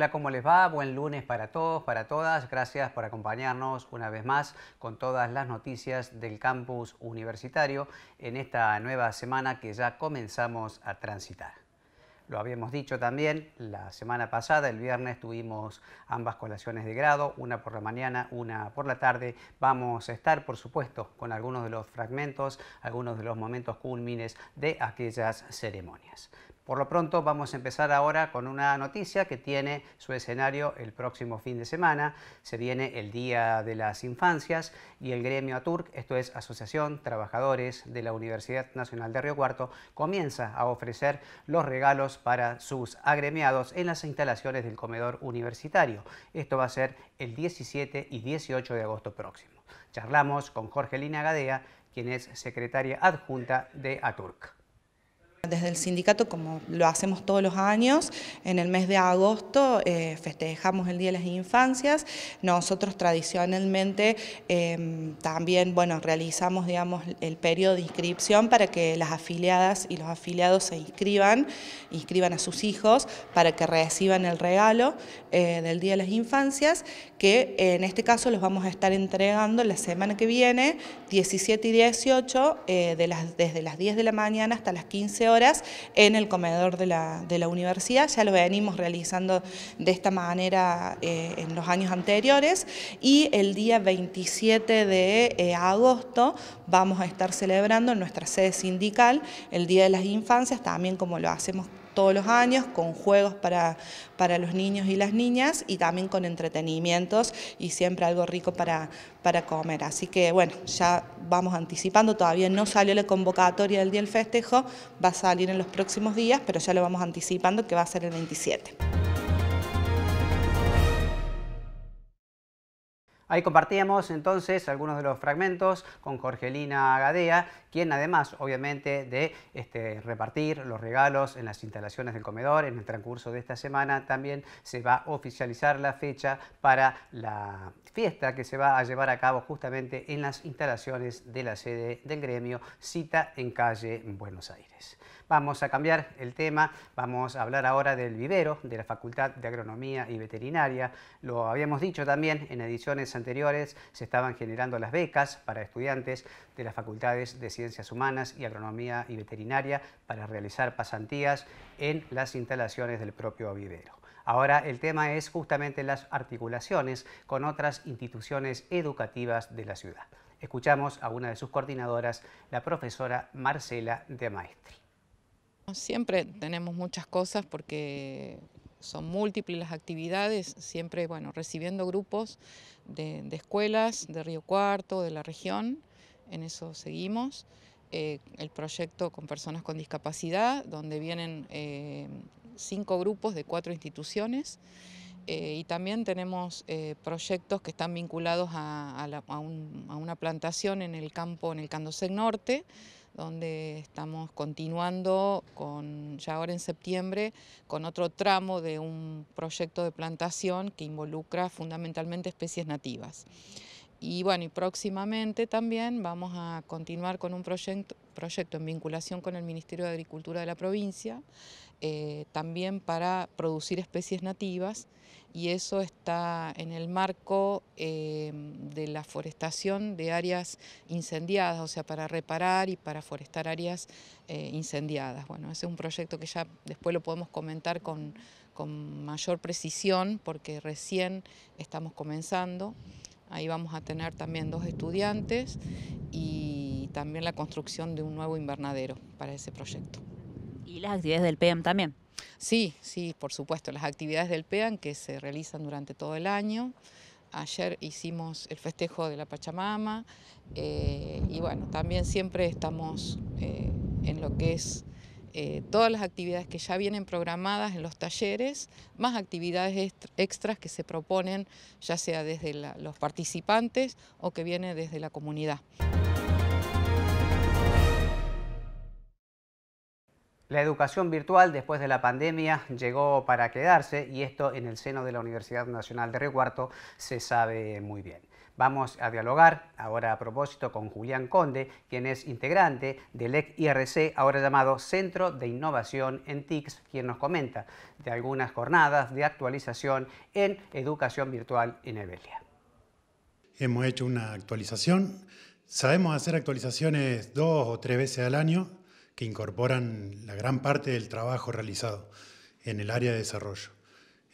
Hola, ¿cómo les va? Buen lunes para todos, para todas. Gracias por acompañarnos una vez más con todas las noticias del campus universitario en esta nueva semana que ya comenzamos a transitar. Lo habíamos dicho también, la semana pasada, el viernes, tuvimos ambas colaciones de grado, una por la mañana, una por la tarde. Vamos a estar, por supuesto, con algunos de los fragmentos, algunos de los momentos culmines de aquellas ceremonias. Por lo pronto vamos a empezar ahora con una noticia que tiene su escenario el próximo fin de semana. Se viene el Día de las Infancias y el gremio ATURC, esto es Asociación Trabajadores de la Universidad Nacional de Río Cuarto, comienza a ofrecer los regalos para sus agremiados en las instalaciones del comedor universitario. Esto va a ser el 17 y 18 de agosto próximo. Charlamos con Jorge Lina Gadea, quien es secretaria adjunta de ATURC desde el sindicato, como lo hacemos todos los años, en el mes de agosto eh, festejamos el Día de las Infancias. Nosotros tradicionalmente em, también bueno, realizamos digamos, el periodo de inscripción para que las afiliadas y los afiliados se inscriban, inscriban a sus hijos para que reciban el regalo eh, del Día de las Infancias, que en este caso los vamos a estar entregando la semana que viene, 17 y 18, eh, de las, desde las 10 de la mañana hasta las 15 horas en el comedor de la, universidad. Ya lo venimos realizando de esta manera eh, en los años anteriores y el día 27 de eh, agosto vamos a estar celebrando en nuestra sede sindical el Día de las Infancias, también como lo hacemos todos los años, con juegos para, para los niños y las niñas y también con entretenimientos y siempre algo rico para, para comer. Así que bueno, ya vamos anticipando, todavía no salió la convocatoria del Día del Festejo, va a salir en los próximos días, pero ya lo vamos anticipando que va a ser el 27. Ahí compartíamos entonces algunos de los fragmentos con Jorgelina Agadea quien además, obviamente, de este, repartir los regalos en las instalaciones del comedor, en el transcurso de esta semana también se va a oficializar la fecha para la fiesta que se va a llevar a cabo justamente en las instalaciones de la sede del gremio, cita en calle Buenos Aires. Vamos a cambiar el tema, vamos a hablar ahora del vivero de la Facultad de Agronomía y Veterinaria. Lo habíamos dicho también en ediciones anteriores, se estaban generando las becas para estudiantes de las facultades de Ciencias Ciencias Humanas y Agronomía y Veterinaria para realizar pasantías en las instalaciones del propio vivero. Ahora el tema es justamente las articulaciones con otras instituciones educativas de la ciudad. Escuchamos a una de sus coordinadoras, la profesora Marcela de Maestri. Siempre tenemos muchas cosas porque son múltiples las actividades, siempre recibiendo grupos de escuelas de Río Cuarto, de la región, en eso seguimos. Eh, el proyecto con personas con discapacidad, donde vienen eh, cinco grupos de cuatro instituciones. Eh, y también tenemos proyectos que están vinculados a, una plantación en el campo, en el Candosec Norte, donde estamos continuando con, ya ahora en septiembre, con otro tramo de un proyecto de plantación que involucra fundamentalmente especies nativas. Y bueno, y próximamente también vamos a continuar con un proyecto, en vinculación con el Ministerio de Agricultura de la provincia, eh, también para producir especies nativas, y eso está en el marco eh, de la forestación de áreas incendiadas, o sea, para reparar y para forestar áreas eh, incendiadas. Bueno, ese es un proyecto que ya después lo podemos comentar con mayor precisión, porque recién estamos comenzando. Ahí vamos a tener también dos estudiantes y también la construcción de un nuevo invernadero para ese proyecto. ¿Y las actividades del PEAM también? Sí, sí, por supuesto, las actividades del PEAM que se realizan durante todo el año. Ayer hicimos el festejo de la Pachamama eh, y bueno, también siempre estamos eh, en lo que es eh, todas las actividades que ya vienen programadas en los talleres, más actividades extras que se proponen ya sea desde los participantes o que viene desde la comunidad. La educación virtual después de la pandemia llegó para quedarse y esto en el seno de la Universidad Nacional de Río se sabe muy bien. Vamos a dialogar ahora a propósito con Julián Conde, quien es integrante del ECIRC, ahora llamado Centro de Innovación en TICS, quien nos comenta de algunas jornadas de actualización en educación virtual en Evelia. Hemos hecho una actualización. Sabemos hacer actualizaciones dos o tres veces al año que incorporan la gran parte del trabajo realizado en el área de desarrollo.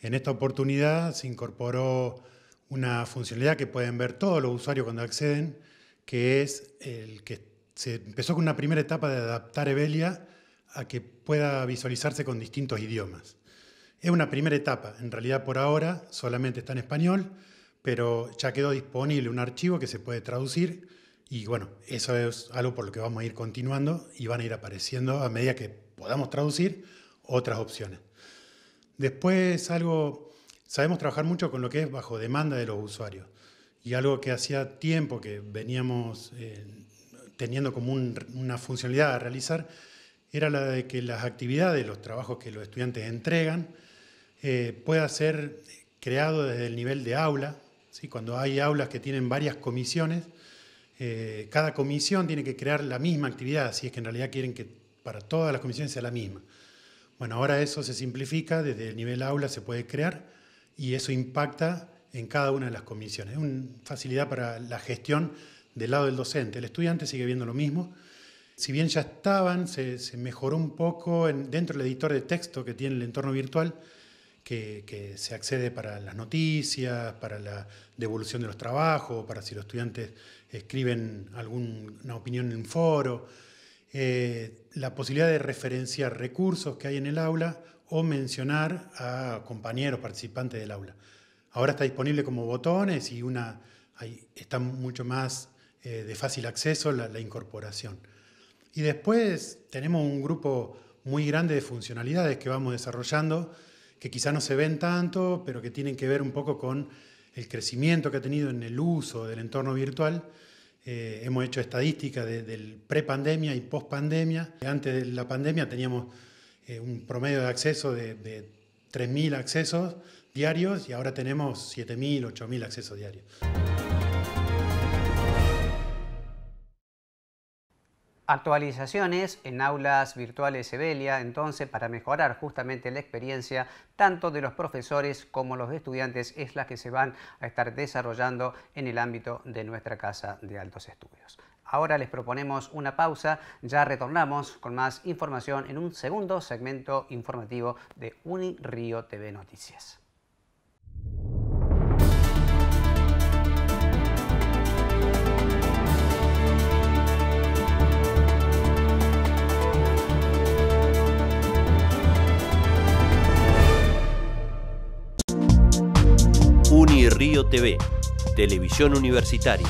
En esta oportunidad se incorporó una funcionalidad que pueden ver todos los usuarios cuando acceden, que es el que se empezó con una primera etapa de adaptar Evelia a que pueda visualizarse con distintos idiomas. Es una primera etapa, en realidad por ahora solamente está en español, pero ya quedó disponible un archivo que se puede traducir y bueno, eso es algo por lo que vamos a ir continuando y van a ir apareciendo a medida que podamos traducir otras opciones. Después algo sabemos trabajar mucho con lo que es bajo demanda de los usuarios. Y algo que hacía tiempo que veníamos eh, teniendo como una funcionalidad a realizar era la de que las actividades, los trabajos que los estudiantes entregan, eh, pueda ser creado desde el nivel de aula. ¿sí? Cuando hay aulas que tienen varias comisiones, eh, cada comisión tiene que crear la misma actividad, si es que en realidad quieren que para todas las comisiones sea la misma. Bueno, ahora eso se simplifica, desde el nivel aula se puede crear y eso impacta en cada una de las comisiones. Es una facilidad para la gestión del lado del docente. El estudiante sigue viendo lo mismo. Si bien ya estaban, se, mejoró un poco dentro del editor de texto que tiene el entorno virtual, que, se accede para las noticias, para la devolución de los trabajos, para si los estudiantes escriben alguna opinión en un foro. Eh, la posibilidad de referenciar recursos que hay en el aula o mencionar a compañeros participantes del aula. Ahora está disponible como botones y una, está mucho más eh, de fácil acceso la, incorporación. Y después tenemos un grupo muy grande de funcionalidades que vamos desarrollando, que quizá no se ven tanto, pero que tienen que ver un poco con el crecimiento que ha tenido en el uso del entorno virtual. Eh, hemos hecho estadísticas de, del pre-pandemia y post-pandemia. Antes de la pandemia teníamos eh, un promedio de acceso de, de 3.000 accesos diarios y ahora tenemos 7.000, 8.000 accesos diarios. Actualizaciones en aulas virtuales Evelia, entonces, para mejorar justamente la experiencia tanto de los profesores como los estudiantes, es la que se van a estar desarrollando en el ámbito de nuestra Casa de Altos Estudios. Ahora les proponemos una pausa, ya retornamos con más información en un segundo segmento informativo de Unirío TV Noticias. Unirío TV, Televisión Universitaria.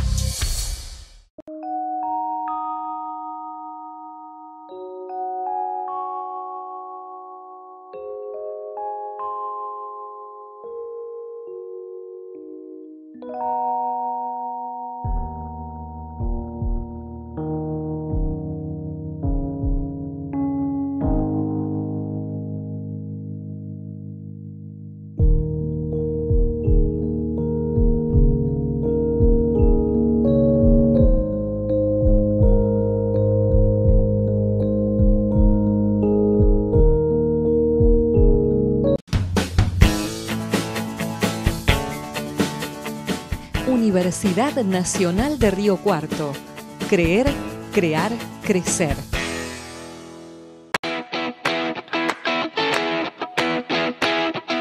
Universidad Nacional de Río Cuarto. Creer, crear, crecer.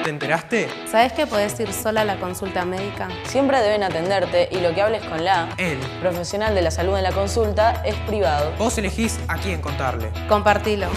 ¿Te enteraste? ¿Sabes que podés ir sola a la consulta médica? Siempre deben atenderte y lo que hables con la... el Profesional de la salud en la consulta es privado. Vos elegís a quién contarle. Compartilo.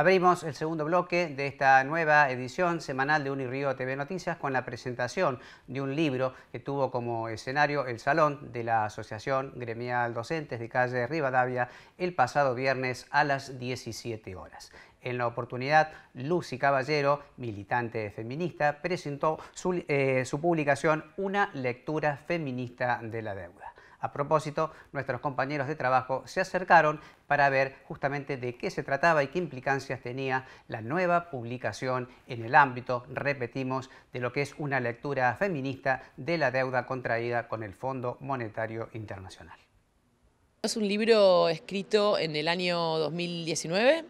Abrimos el segundo bloque de esta nueva edición semanal de Unirío TV Noticias con la presentación de un libro que tuvo como escenario el salón de la Asociación Gremial Docentes de Calle Rivadavia el pasado viernes a las 17 horas. En la oportunidad, Lucy Caballero, militante feminista, presentó su, eh, su publicación Una lectura feminista de la deuda. A propósito, nuestros compañeros de trabajo se acercaron para ver justamente de qué se trataba y qué implicancias tenía la nueva publicación en el ámbito, repetimos, de lo que es una lectura feminista de la deuda contraída con el Fondo Monetario Internacional. Es un libro escrito en el año 2019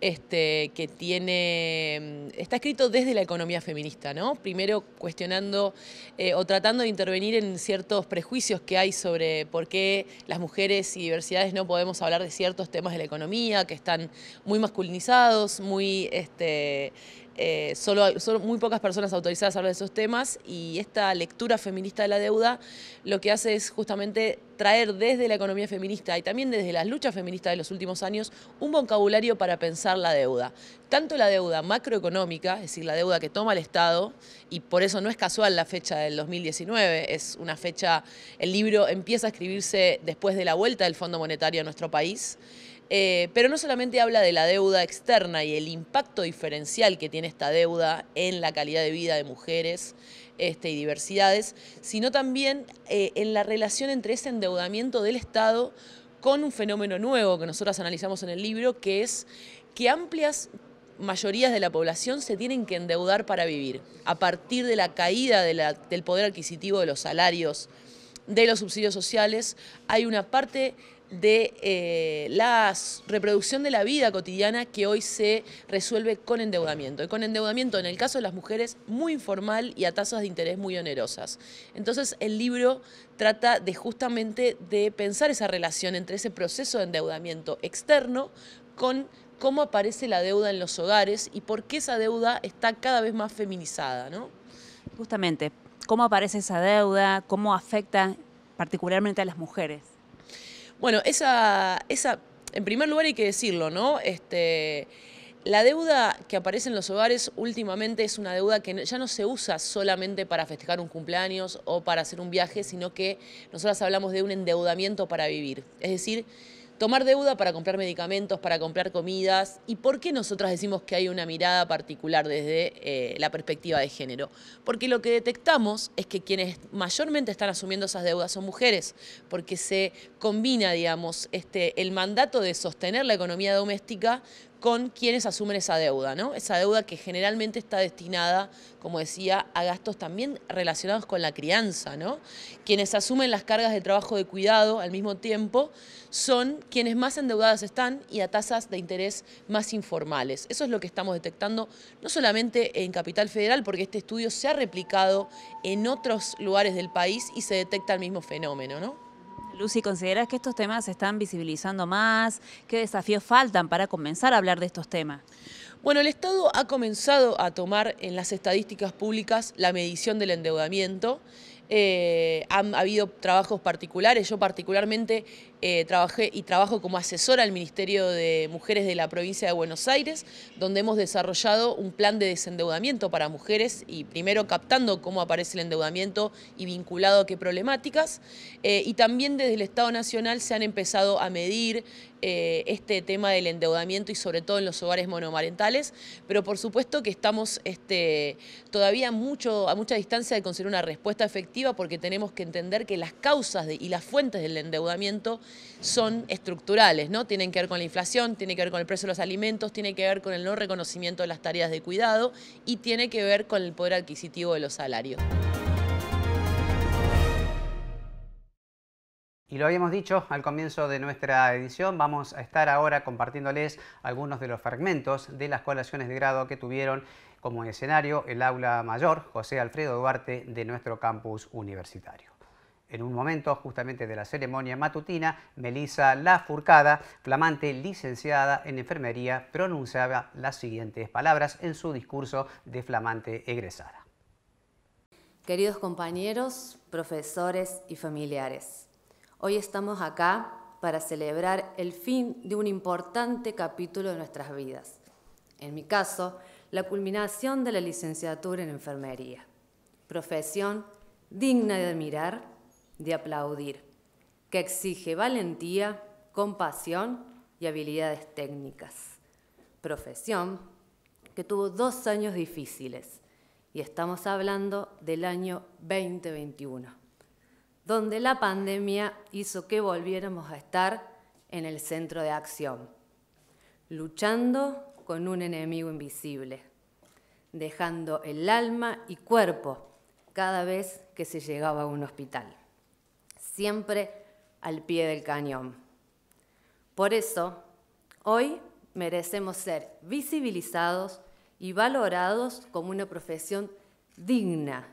este, que tiene, mm, está escrito desde la economía feminista, ¿no? Primero cuestionando eh, o tratando de intervenir en ciertos prejuicios que hay sobre por qué las mujeres y diversidades no podemos hablar de ciertos temas de la economía que están muy masculinizados, muy este, eh, solo, solo, muy pocas personas autorizadas a hablar de esos temas y esta lectura feminista de la deuda lo que hace es justamente traer desde la economía feminista y también desde las luchas feministas de los últimos años un vocabulario para pensar la deuda. Tanto la deuda macroeconómica, es decir, la deuda que toma el Estado, y por eso no es casual la fecha del 2019, es una fecha, el libro empieza a escribirse después de la vuelta del Fondo Monetario a nuestro país, eh, pero no solamente habla de la deuda externa y el impacto diferencial que tiene esta deuda en la calidad de vida de mujeres este, y diversidades, sino también eh, en la relación entre ese endeudamiento del Estado con un fenómeno nuevo que nosotros analizamos en el libro, que es que amplias mayorías de la población se tienen que endeudar para vivir, a partir de la caída del poder adquisitivo de los salarios, de los subsidios sociales, hay una parte de eh, la reproducción de la vida cotidiana que hoy se resuelve con endeudamiento. Y con endeudamiento, en el caso de las mujeres, muy informal y a tasas de interés muy onerosas. Entonces, el libro trata de justamente de pensar esa relación entre ese proceso de endeudamiento externo con cómo aparece la deuda en los hogares y por qué esa deuda está cada vez más feminizada, Justamente, cómo aparece esa deuda, cómo afecta particularmente a las mujeres. Bueno, esa, esa, en primer lugar hay que decirlo, ¿no? Este, la deuda que aparece en los hogares últimamente es una deuda que ya no se usa solamente para festejar un cumpleaños o para hacer un viaje, sino que nosotras hablamos de un endeudamiento para vivir. Es decir, tomar deuda para comprar medicamentos, para comprar comidas. ¿Y por qué nosotras decimos que hay una mirada particular desde eh, la perspectiva de género? Porque lo que detectamos es que quienes mayormente están asumiendo esas deudas son mujeres, porque se combina, digamos, este, el mandato de sostener la economía doméstica con quienes asumen esa deuda, ¿no? Esa deuda que generalmente está destinada, como decía, a gastos también relacionados con la crianza, ¿no? Quienes asumen las cargas de trabajo de cuidado al mismo tiempo son quienes más endeudadas están y a tasas de interés más informales. Eso es lo que estamos detectando no solamente en Capital Federal, porque este estudio se ha replicado en otros lugares del país y se detecta el mismo fenómeno, ¿no? Lucy, ¿consideras que estos temas se están visibilizando más? ¿Qué desafíos faltan para comenzar a hablar de estos temas? Bueno, el Estado ha comenzado a tomar en las estadísticas públicas la medición del endeudamiento. Eh, han habido trabajos particulares. Yo particularmente eh, trabajé y trabajo como asesora al Ministerio de Mujeres de la provincia de Buenos Aires, donde hemos desarrollado un plan de desendeudamiento para mujeres y primero captando cómo aparece el endeudamiento y vinculado a qué problemáticas. Eh, y también desde el Estado Nacional se han empezado a medir eh, este tema del endeudamiento y sobre todo en los hogares monomarentales, pero por supuesto que estamos este, todavía mucho, a mucha distancia de conseguir una respuesta efectiva porque tenemos que entender que las causas y las fuentes del endeudamiento son estructurales, ¿no? Tienen que ver con la inflación, tiene que ver con el precio de los alimentos, tiene que ver con el no reconocimiento de las tareas de cuidado y tiene que ver con el poder adquisitivo de los salarios. Y lo habíamos dicho al comienzo de nuestra edición, vamos a estar ahora compartiéndoles algunos de los fragmentos de las colaciones de grado que tuvieron como escenario el aula mayor José Alfredo Duarte de nuestro campus universitario. En un momento justamente de la ceremonia matutina, Melisa La Furcada, flamante licenciada en enfermería, pronunciaba las siguientes palabras en su discurso de flamante egresada. Queridos compañeros, profesores y familiares, Hoy estamos acá para celebrar el fin de un importante capítulo de nuestras vidas. En mi caso, la culminación de la licenciatura en enfermería. Profesión digna de admirar, de aplaudir, que exige valentía, compasión y habilidades técnicas. Profesión que tuvo dos años difíciles y estamos hablando del año 2021 donde la pandemia hizo que volviéramos a estar en el centro de acción, luchando con un enemigo invisible, dejando el alma y cuerpo cada vez que se llegaba a un hospital, siempre al pie del cañón. Por eso, hoy merecemos ser visibilizados y valorados como una profesión digna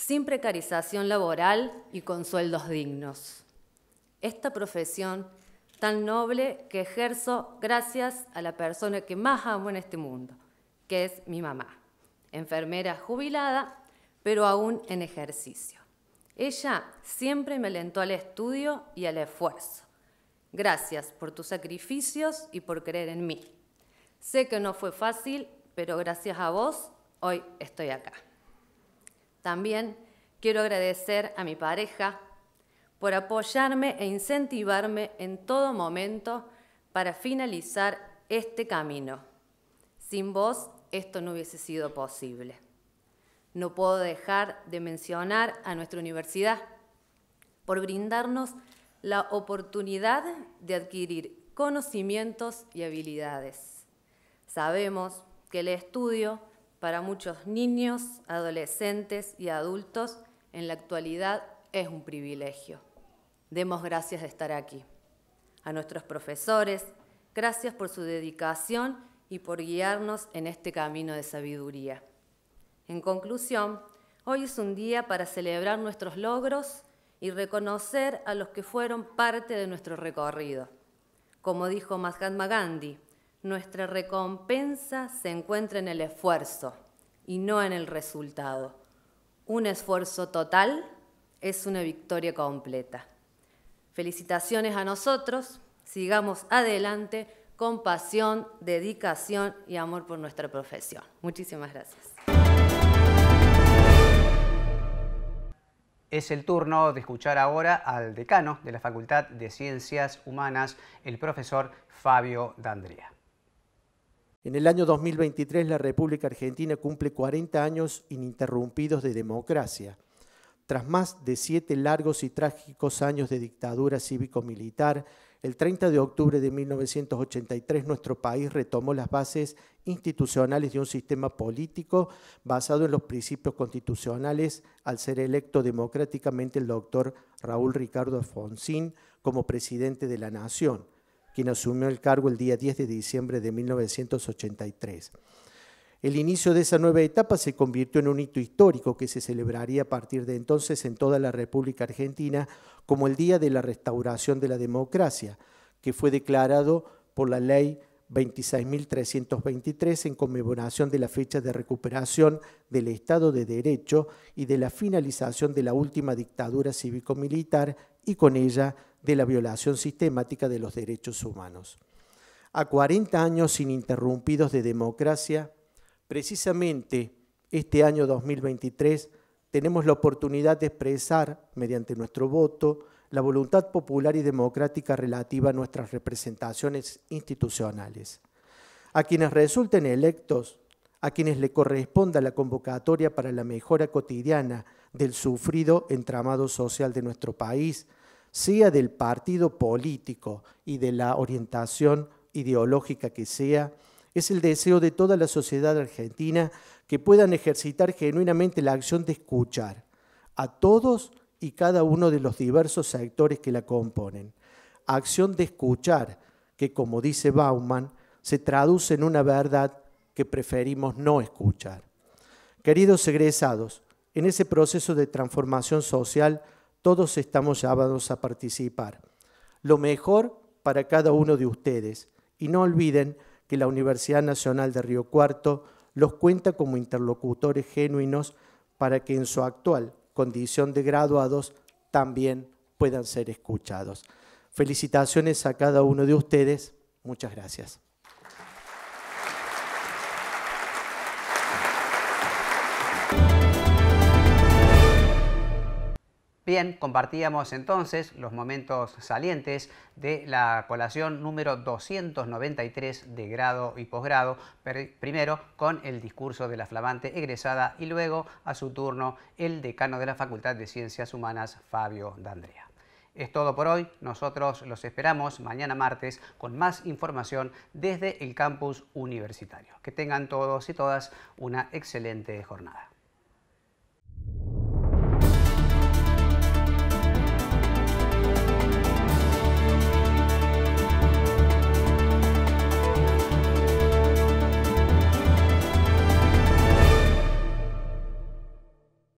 sin precarización laboral y con sueldos dignos. Esta profesión tan noble que ejerzo gracias a la persona que más amo en este mundo, que es mi mamá, enfermera jubilada, pero aún en ejercicio. Ella siempre me alentó al estudio y al esfuerzo. Gracias por tus sacrificios y por creer en mí. Sé que no fue fácil, pero gracias a vos hoy estoy acá. También quiero agradecer a mi pareja por apoyarme e incentivarme en todo momento para finalizar este camino. Sin vos esto no hubiese sido posible. No puedo dejar de mencionar a nuestra universidad por brindarnos la oportunidad de adquirir conocimientos y habilidades. Sabemos que el estudio para muchos niños, adolescentes y adultos en la actualidad es un privilegio. Demos gracias de estar aquí. A nuestros profesores, gracias por su dedicación y por guiarnos en este camino de sabiduría. En conclusión, hoy es un día para celebrar nuestros logros y reconocer a los que fueron parte de nuestro recorrido. Como dijo Mahatma Gandhi, nuestra recompensa se encuentra en el esfuerzo y no en el resultado. Un esfuerzo total es una victoria completa. Felicitaciones a nosotros, sigamos adelante con pasión, dedicación y amor por nuestra profesión. Muchísimas gracias. Es el turno de escuchar ahora al decano de la Facultad de Ciencias Humanas, el profesor Fabio D'Andrea. En el año 2023 la República Argentina cumple 40 años ininterrumpidos de democracia, tras más de siete largos y trágicos años de dictadura cívico-militar, el 30 de octubre de 1983 nuestro país retomó las bases institucionales de un sistema político basado en los principios constitucionales al ser electo democráticamente el doctor Raúl Ricardo Alfonsín como presidente de la Nación quien asumió el cargo el día 10 de diciembre de 1983. El inicio de esa nueva etapa se convirtió en un hito histórico que se celebraría a partir de entonces en toda la República Argentina como el Día de la Restauración de la Democracia, que fue declarado por la Ley 26.323 en conmemoración de la fecha de recuperación del Estado de Derecho y de la finalización de la última dictadura cívico-militar y con ella de la violación sistemática de los derechos humanos. A 40 años ininterrumpidos de democracia, precisamente este año 2023 tenemos la oportunidad de expresar, mediante nuestro voto, la voluntad popular y democrática relativa a nuestras representaciones institucionales. A quienes resulten electos, a quienes le corresponda la convocatoria para la mejora cotidiana del sufrido entramado social de nuestro país, sea del partido político y de la orientación ideológica que sea, es el deseo de toda la sociedad argentina que puedan ejercitar genuinamente la acción de escuchar a todos y cada uno de los diversos sectores que la componen. Acción de escuchar que, como dice Bauman, se traduce en una verdad que preferimos no escuchar. Queridos egresados, en ese proceso de transformación social, todos estamos llamados a participar. Lo mejor para cada uno de ustedes. Y no olviden que la Universidad Nacional de Río Cuarto los cuenta como interlocutores genuinos para que en su actual condición de graduados también puedan ser escuchados. Felicitaciones a cada uno de ustedes. Muchas gracias. Bien, compartíamos entonces los momentos salientes de la colación número 293 de grado y posgrado, primero con el discurso de la flamante egresada y luego a su turno el decano de la Facultad de Ciencias Humanas, Fabio D'Andrea. Es todo por hoy, nosotros los esperamos mañana martes con más información desde el campus universitario. Que tengan todos y todas una excelente jornada.